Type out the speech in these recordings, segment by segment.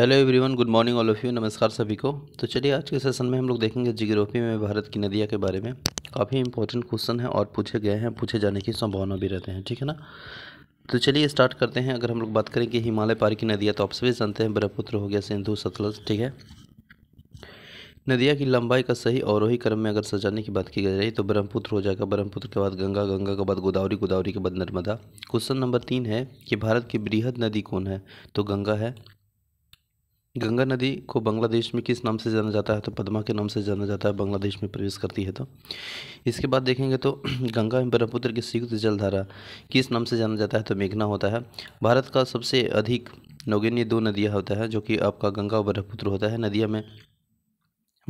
hello everyone good morning all of you नमस्कार सभी को तो चलिए आज के सेशन में हम लोग देखेंगे जियोग्राफी में भारत की नदियाँ के बारे में काफ़ी इंपॉर्टेंट क्वेश्चन है और पूछे गए हैं पूछे जाने की संभावना भी रहते हैं ठीक है ना तो चलिए स्टार्ट करते हैं अगर हम लोग बात करें कि हिमालय पार की नदियाँ तो आप सभी जानते हैं ब्रह्मपुत्र हो गया सिंधु सतलज ठीक है नदिया की लंबाई का सही अवरोही क्रम में अगर सजाने की बात की जाए तो ब्रह्मपुत्र हो जाएगा ब्रह्मपुत्र के बाद गंगा गंगा के बाद गोदावरी गोदावरी के बाद नर्मदा क्वेश्चन नंबर तीन है कि भारत की बृहद नदी कौन है तो गंगा है गंगा नदी को बांग्लादेश में किस नाम से जाना जाता है तो पद्मा के नाम से जाना जाता है बांग्लादेश में प्रवेश करती है तो इसके बाद देखेंगे तो गंगा एवं ब्रह्मपुत्र की संयुक्त जलधारा किस नाम से जाना जाता है तो मेघना होता है भारत का सबसे अधिक नौगेन्य दो नदियाँ होता है जो कि आपका गंगा और ब्रह्मपुत्र होता है नदियाँ में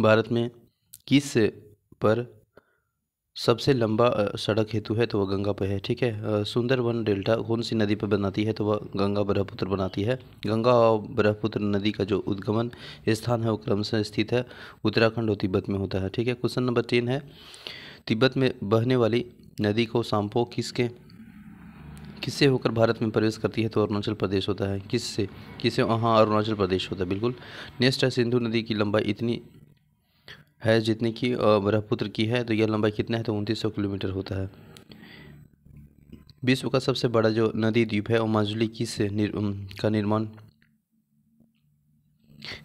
भारत में किस पर सबसे लंबा सड़क हेतु है तो वह गंगा पर है ठीक है सुंदरवन डेल्टा कौन सी नदी पर बनाती है तो वह गंगा ब्रह्मपुत्र बनाती है गंगा और ब्रह्मपुत्र नदी का जो उद्गमन स्थान है वो क्रमशः स्थित है उत्तराखंड और तिब्बत में होता है ठीक है क्वेश्चन नंबर तीन है तिब्बत में बहने वाली नदी को सांपो किसके किससे होकर भारत में प्रवेश करती है तो अरुणाचल प्रदेश होता है किससे किससे हाँ अरुणाचल प्रदेश होता है बिल्कुल नेक्स्ट है सिंधु नदी की लंबाई इतनी है जितनी की ब्रह्मपुत्र की है तो यह लंबाई कितना है तो उनतीस किलोमीटर होता है विश्व का सबसे बड़ा जो नदी द्वीप है वो माजुली किस निर, का निर्माण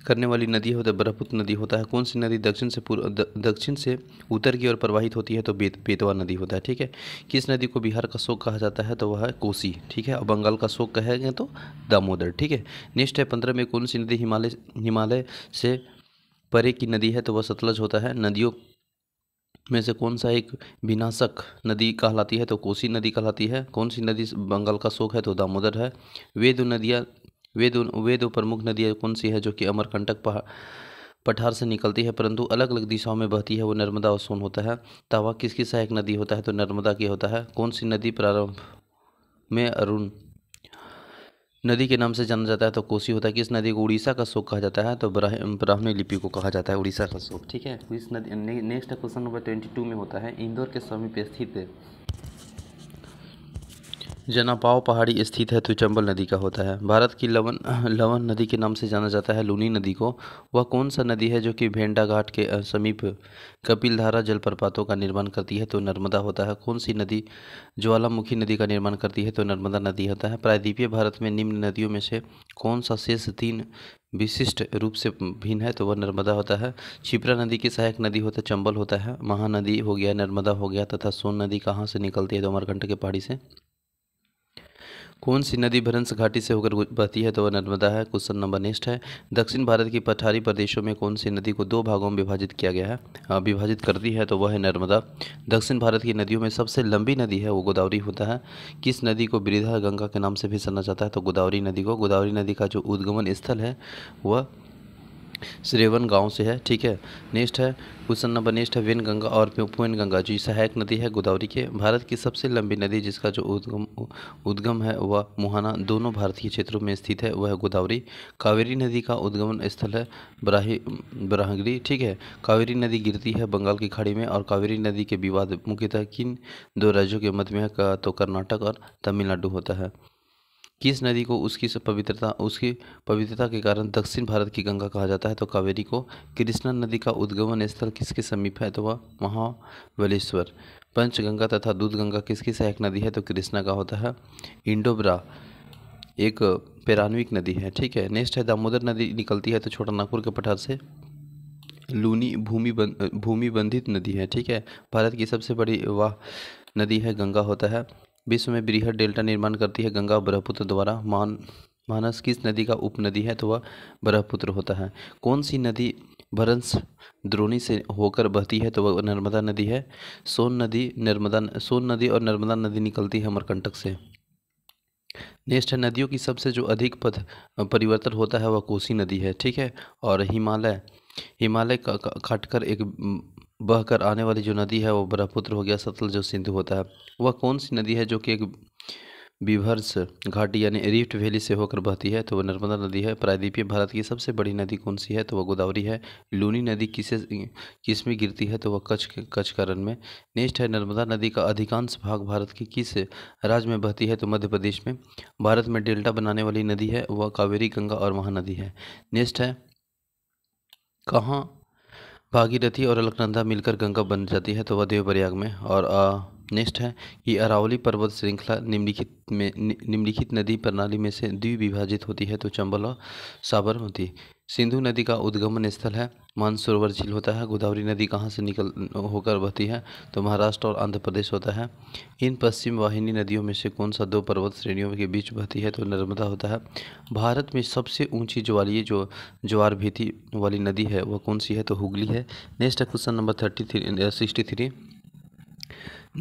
करने वाली नदी होता है ब्रह्मपुत्र नदी होता है कौन सी नदी दक्षिण से पूर्व दक्षिण से उत्तर की ओर प्रवाहित होती है तो बेत बेतवा नदी होता है ठीक है किस नदी को बिहार का शोक कहा जाता है तो वह है कोसी ठीक है और बंगाल का शोक कहेंगे तो दामोदर ठीक है नेक्स्ट है पंद्रह में कौन सी नदी हिमालय हिमालय से परे की नदी है तो वह सतलज होता है नदियों में से कौन सा एक विनाशक नदी कहलाती है तो कोसी नदी कहलाती है कौन सी नदी बंगाल का शोक है तो दामोदर है वे दो नदियाँ वे दो वे दो प्रमुख नदियाँ कौन सी है जो कि अमरकंटक पठार से निकलती है परंतु अलग अलग दिशाओं में बहती है वो नर्मदा और सोन होता है तावा किसकी सहायक नदी होता है तो नर्मदा की होता है कौन सी नदी प्रारंभ में अरुण नदी के नाम से जाना जाता है तो कोसी होता है कि इस नदी को उड़ीसा का शोक कहा जाता है तो ब्राह्मी लिपि को कहा जाता है उड़ीसा का शोक ठीक है इस नदी next question number twenty two में होता है इंदौर के समीप स्थित जनापाव पहाड़ी स्थित है तो चंबल नदी का होता है भारत की लवन लवन नदी के नाम से जाना जाता है लूनी नदी को वह कौन सा नदी है जो कि भेंडा घाट के समीप कपिलधारा जलप्रपातों का निर्माण करती है तो नर्मदा होता है कौन सी नदी ज्वालामुखी नदी का निर्माण करती है तो नर्मदा नदी होता है प्रायद्वीपीय भारत में निम्न नदियों में से कौन सा शेष तीन विशिष्ट रूप से भिन्न है तो वह नर्मदा होता है छिपरा नदी की सहायक नदी होता है चंबल होता है महानदी हो गया नर्मदा हो गया तथा सोन नदी कहाँ से निकलती है तो अमरकंठ के पहाड़ी से कौन सी नदी भरंस घाटी से होकर बहती है तो वह नर्मदा है क्वेश्चन नंबर नेक्स्ट है दक्षिण भारत की पठारी प्रदेशों में कौन सी नदी को दो भागों में विभाजित किया गया है विभाजित कर दी है तो वह है नर्मदा दक्षिण भारत की नदियों में सबसे लंबी नदी है वो गोदावरी होता है किस नदी को वृद्धा गंगा के नाम से भी सना जाता है तो गोदावरी नदी को गोदावरी नदी का जो उद्गमन स्थल है वह श्रेवन गांव से है ठीक है नेक्स्ट है क्वेश्चन नंबर नेक्स्ट है वेन गंगा और उपवेन गंगा जो सहायक नदी है गोदावरी के भारत की सबसे लंबी नदी जिसका जो उद्गम उद्गम है वह मुहाना दोनों भारतीय क्षेत्रों में स्थित है वह गोदावरी कावेरी नदी का उद्गमन स्थल है बराही बराहगिरी ठीक है कावेरी नदी गिरती है बंगाल की खाड़ी में और कावेरी नदी के विवाद मुख्यतः किन दो राज्यों के मध्य में है तो कर्नाटक और तमिलनाडु होता है किस नदी को उसकी पवित्रता उसकी पवित्रता के कारण दक्षिण भारत की गंगा कहा जाता है तो कावेरी को कृष्णा नदी का उद्गमन स्थल किसके समीप है तो वह महाबलेश्वर पंचगंगा तथा दूध गंगा किसकी सहायक नदी है तो कृष्णा का होता है इंडोब्रा एक पैरानविक नदी है ठीक है नेक्स्ट है दामोदर नदी निकलती है तो छोटा नागपुर के पठार से लूनी भूमि बन, भूमि बंधित नदी है ठीक है भारत की सबसे बड़ी वाह नदी है गंगा होता है विश्व में बृहद डेल्टा निर्माण करती है गंगा और ब्रह्मपुत्र द्वारा मान मानस किस नदी का उपनदी है तो वह ब्रह्मपुत्र होता है कौन सी नदी भरंस द्रोणी से होकर बहती है तो वह नर्मदा नदी है सोन नदी नर्मदा सोन नदी और नर्मदा नदी निकलती है अमरकंटक से नेक्स्ट है नदियों की सबसे जो अधिक पथ परिवर्तन होता है वह कोसी नदी है ठीक है और हिमालय हिमालय काटकर एक बहकर आने वाली जो नदी है वो ब्रह्मपुत्र हो गया सतल जो सिंधु होता है वह कौन सी नदी है जो कि एक विभर्स घाटी यानी रिफ्ट वैली से होकर बहती है तो वह नर्मदा नदी है प्रायद्वीपीय भारत की सबसे बड़ी नदी कौन सी है तो वह गोदावरी है लूनी नदी किसे किस में गिरती है तो वह कच्छ कच्छ में नेक्स्ट है नर्मदा नदी का अधिकांश भाग भारत के किस राज्य में बहती है तो मध्य प्रदेश में भारत में डेल्टा बनाने वाली नदी है वह कावेरी गंगा और महानदी है नेक्स्ट है कहाँ भागीरथी और अलकनंदा मिलकर गंगा बन जाती है तो वह देवप्रयाग में और आ, नेक्स्ट है कि अरावली पर्वत श्रृंखला निम्नलिखित में निम्नलिखित नदी प्रणाली में से द्विविभाजित होती है तो चंबल और साबरमती सिंधु नदी का उद्गमन स्थल है मानसरोवर झील होता है गोदावरी नदी कहाँ से निकल होकर बहती है तो महाराष्ट्र और आंध्र प्रदेश होता है इन पश्चिम वाहिनी नदियों में से कौन सा दो पर्वत श्रेणियों के बीच बहती है तो नर्मदा होता है भारत में सबसे ऊंची ज्वालीय जो ज्वार भीति वाली नदी है वह कौन सी है तो हुगली है नेक्स्ट है question number thirty three sixty three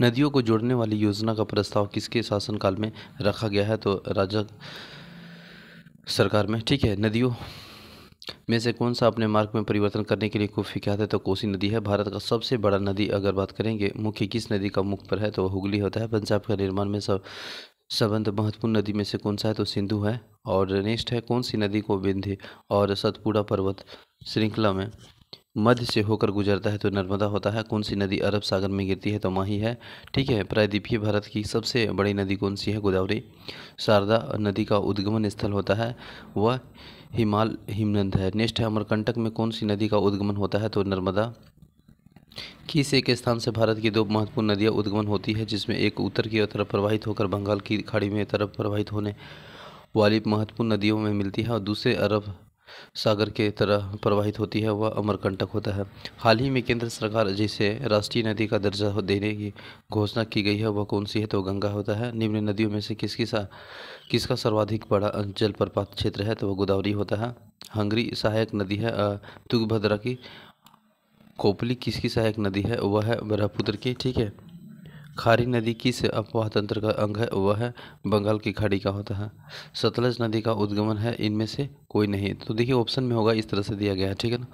नदियों को जोड़ने वाली योजना का प्रस्ताव किसके शासनकाल में रखा गया है तो राजा सरकार में ठीक है नदियों में से कौन सा अपने मार्ग में परिवर्तन करने के लिए खूब क्या है तो कोसी नदी है भारत का सबसे बड़ा नदी अगर बात करेंगे मुख्य किस नदी का मुख पर है तो हुगली होता है पंजाब का निर्माण में सब संबंध महत्वपूर्ण नदी में से कौन सा है तो सिंधु है और नेक्स्ट है कौन सी नदी को विंध्य और सतपुड़ा पर्वत श्रृंखला में मध्य से होकर गुजरता है तो नर्मदा होता है कौन सी नदी अरब सागर में गिरती है तो माही है ठीक है प्रायद्वीपीय भारत की सबसे बड़ी नदी कौन सी है गोदावरी शारदा नदी का उद्गमन स्थल होता है वह हिमाल हिमनंद है नेक्स्ट है अमरकंटक में कौन सी नदी का उद्गमन होता है तो नर्मदा किस एक स्थान से भारत की दो महत्वपूर्ण नदियाँ उद्गमन होती है जिसमें एक उत्तर की तरफ प्रवाहित होकर बंगाल की खाड़ी में तरफ प्रवाहित होने वाली महत्वपूर्ण नदियों में मिलती है और दूसरे अरब सागर के तरह प्रवाहित होती है वह अमरकंटक होता है हाल ही में केंद्र सरकार जिसे राष्ट्रीय नदी का दर्जा देने की घोषणा की गई है वह कौन सी है तो गंगा होता है निम्न नदियों में से किसकी सा किसका सर्वाधिक बड़ा जलप्रपात क्षेत्र है तो वह गोदावरी होता है हंगरी सहायक नदी है तुगभद्रा की कोपली किसकी सहायक नदी है वह है ब्रह्मपुत्र की ठीक है खारी नदी किस अपवाह तंत्र का अंग है वह बंगाल की खाड़ी का होता है सतलज नदी का उद्गमन है इनमें से कोई नहीं तो देखिए ऑप्शन में होगा इस तरह से दिया गया है ठीक है ना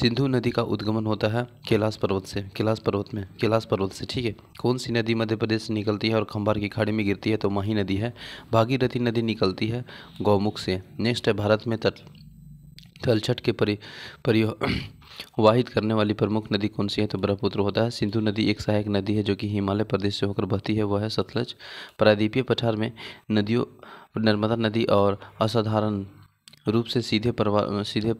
सिंधु नदी का उद्गमन होता है कैलाश पर्वत से कैलाश पर्वत में कैलाश पर्वत से ठीक है कौन सी नदी मध्य प्रदेश से निकलती है और खंभार की खाड़ी में गिरती है तो माही नदी है भागीरथी नदी निकलती है गौमुख से नेक्स्ट है भारत में तट तलछट के परि परिवहन वाहित करने वाली प्रमुख नदी कौन सी है तो ब्रह्मपुत्र होता है सिंधु नदी एक सहायक नदी है जो कि हिमालय प्रदेश से होकर बहती है वह है सतलज प्रायद्वीपीय पठार में नदियों नर्मदा नदी और असाधारण रूप से सीधे परवा सीधे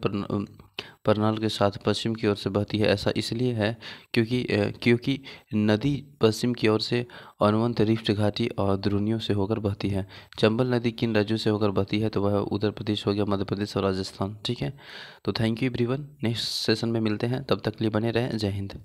परनाल के साथ पश्चिम की ओर से बहती है ऐसा इसलिए है क्योंकि क्योंकि नदी पश्चिम की ओर से अनवंत रिफ्ट घाटी और द्रोनियों से होकर बहती है चंबल नदी किन राज्यों से होकर बहती है तो वह उत्तर प्रदेश हो गया मध्य प्रदेश और राजस्थान ठीक है तो thank you everyone next session में मिलते हैं तब तक लिए बने रहें जय हिंद